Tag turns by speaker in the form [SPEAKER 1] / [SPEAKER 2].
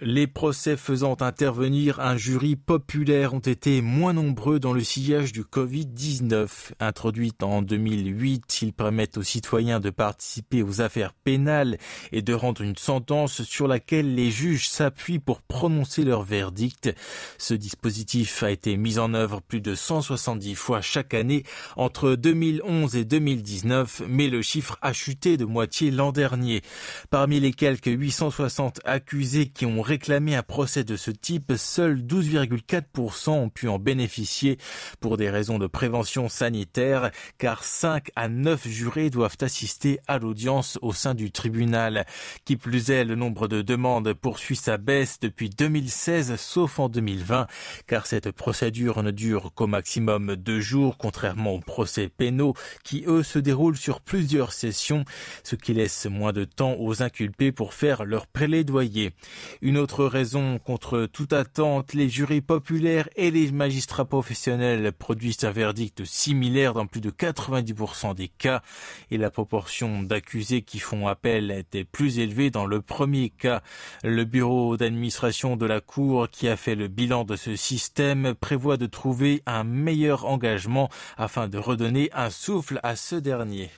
[SPEAKER 1] Les procès faisant intervenir un jury populaire ont été moins nombreux dans le sillage du Covid-19. Introduite en 2008, ils permettent aux citoyens de participer aux affaires pénales et de rendre une sentence sur laquelle les juges s'appuient pour prononcer leur verdict. Ce dispositif a été mis en œuvre plus de 170 fois chaque année entre 2011 et 2019, mais le chiffre a chuté de moitié l'an dernier. Parmi les quelques 860 accusés qui ont réclamer un procès de ce type, seuls 12,4% ont pu en bénéficier pour des raisons de prévention sanitaire, car 5 à 9 jurés doivent assister à l'audience au sein du tribunal. Qui plus est, le nombre de demandes poursuit sa baisse depuis 2016, sauf en 2020, car cette procédure ne dure qu'au maximum deux jours, contrairement aux procès pénaux, qui eux se déroulent sur plusieurs sessions, ce qui laisse moins de temps aux inculpés pour faire leur plaidoyer. Une autre raison, contre toute attente, les jurys populaires et les magistrats professionnels produisent un verdict similaire dans plus de 90% des cas et la proportion d'accusés qui font appel était plus élevée dans le premier cas. Le bureau d'administration de la Cour qui a fait le bilan de ce système prévoit de trouver un meilleur engagement afin de redonner un souffle à ce dernier.